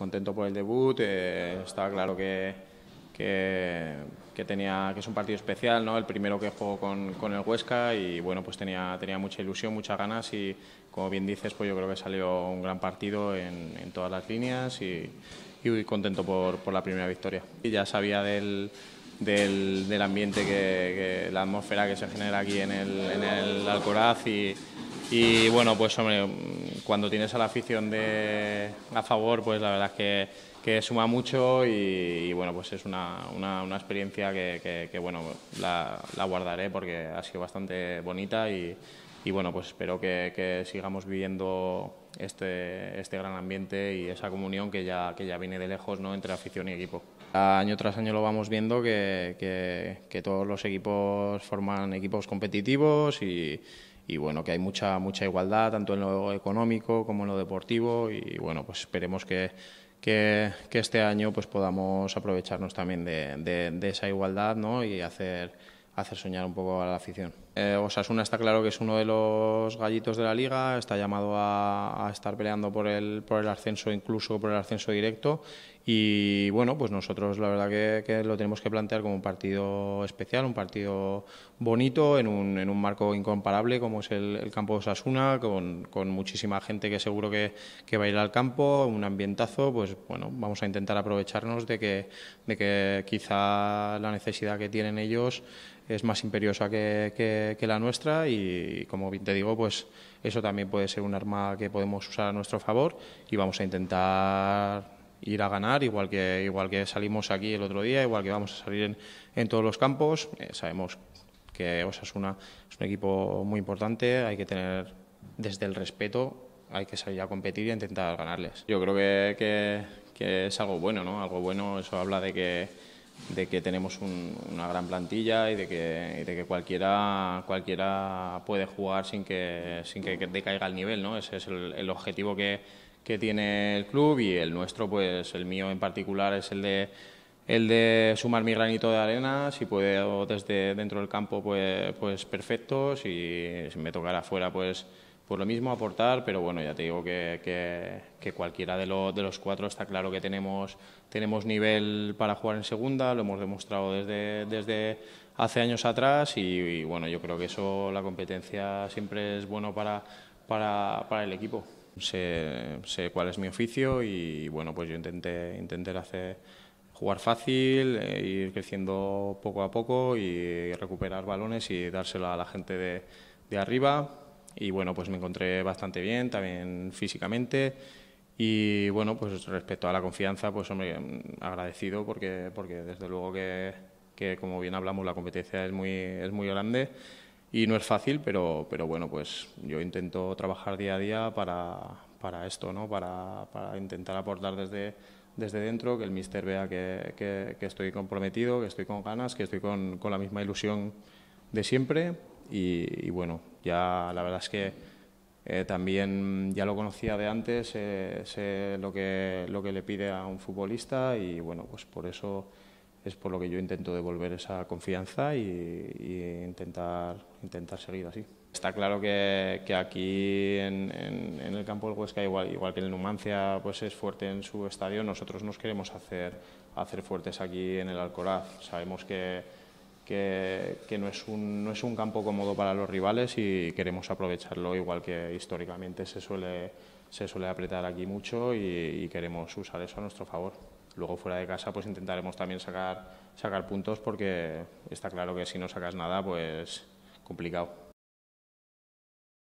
contento por el debut. Eh, estaba claro que, tenía, que es un partido especial, ¿no? el primero que juego con, el Huesca y bueno, pues tenía, tenía mucha ilusión, muchas ganas y como bien dices, pues yo creo que salió un gran partido en, todas las líneas y, contento por, la primera victoria. Y ya sabía del, ambiente, que, la atmósfera que se genera aquí en el, en el Alcoraz y y bueno, pues hombre, cuando tienes a la afición de, a favor, pues la verdad es que, suma mucho y, bueno, pues es una, experiencia que, bueno, la, guardaré porque ha sido bastante bonita y, bueno, pues espero que, sigamos viviendo este, este gran ambiente y esa comunión que ya, que ya viene de lejos ¿no? entre afición y equipo. Año tras año lo vamos viendo que todos los equipos forman equipos competitivos y, y bueno, que hay mucha, mucha igualdad, tanto en lo económico como en lo deportivo, y bueno, pues esperemos que, que, este año pues podamos aprovecharnos también de, esa igualdad y hacer, hacer soñar un poco a la afición. Eh, Osasuna está claro que es uno de los gallitos de la liga, está llamado a, a, estar peleando por el, por el ascenso, incluso por el ascenso directo, y bueno, pues nosotros la verdad que, lo tenemos que plantear como un partido especial, un partido bonito, en un, en un marco incomparable como es el, campo de Osasuna, con, muchísima gente que seguro que, va a ir al campo, un ambientazo, pues bueno, vamos a intentar aprovecharnos de que, de que quizá la necesidad que tienen ellos es más imperiosa que, que, que, la nuestra y como te digo, pues eso también puede ser un arma que podemos usar a nuestro favor y vamos a intentar ir a ganar, igual que, igual que salimos aquí el otro día, igual que vamos a salir en, todos los campos. Eh, sabemos que Osasuna es un equipo muy importante, hay que tener desde el respeto, hay que salir a competir y intentar ganarles. Yo creo que es algo bueno, ¿no? Algo bueno, eso habla de que de que tenemos una gran plantilla y de que, cualquiera, puede jugar sin que, sin que decaiga el nivel, ¿no? Ese es el, objetivo que, tiene el club y el nuestro, pues el mío en particular es el de el de sumar mi granito de arena, si puedo desde dentro del campo, pues, pues perfecto, si, si me tocará fuera, pues por pues lo mismo aportar, pero bueno, ya te digo que, cualquiera de, de, los cuatro está claro que tenemos, tenemos nivel para jugar en segunda, lo hemos demostrado desde, desde hace años atrás y, bueno, yo creo que eso, la competencia siempre es bueno para, el equipo. Sé, cuál es mi oficio y bueno, pues yo intenté, intentar hacer, jugar fácil, eh, ir creciendo poco a poco y recuperar balones y dárselo a la gente de arriba y bueno, pues me encontré bastante bien, también físicamente. Y bueno, pues respecto a la confianza, pues hombre, mm, agradecido porque, porque desde luego que, que como bien hablamos, la competencia es muy, es muy grande y no es fácil, pero, pero bueno, pues yo intento trabajar día a día para, para esto, ¿no? Para, para, intentar aportar desde, desde dentro, que el mister vea que, que, estoy comprometido, que estoy con ganas, que estoy con, con la misma ilusión de siempre y bueno, ya la verdad es que eh, también mm, ya lo conocía de antes, eh, sé lo que, lo que le pide a un futbolista y bueno, pues por eso es por lo que yo intento devolver esa confianza y, intentar, intentar seguir así. Está claro que, que aquí en, en, en, el campo del Huesca, igual, igual que el Numancia pues es fuerte en su estadio, nosotros nos queremos hacer, hacer fuertes aquí en el Alcoraz. Sabemos que que, no, es un, no es un campo cómodo para los rivales y queremos aprovecharlo igual que históricamente se suele, se suele apretar aquí mucho y, y queremos usar eso a nuestro favor. Luego fuera de casa pues intentaremos también sacar, sacar puntos porque está claro que si no sacas nada pues complicado.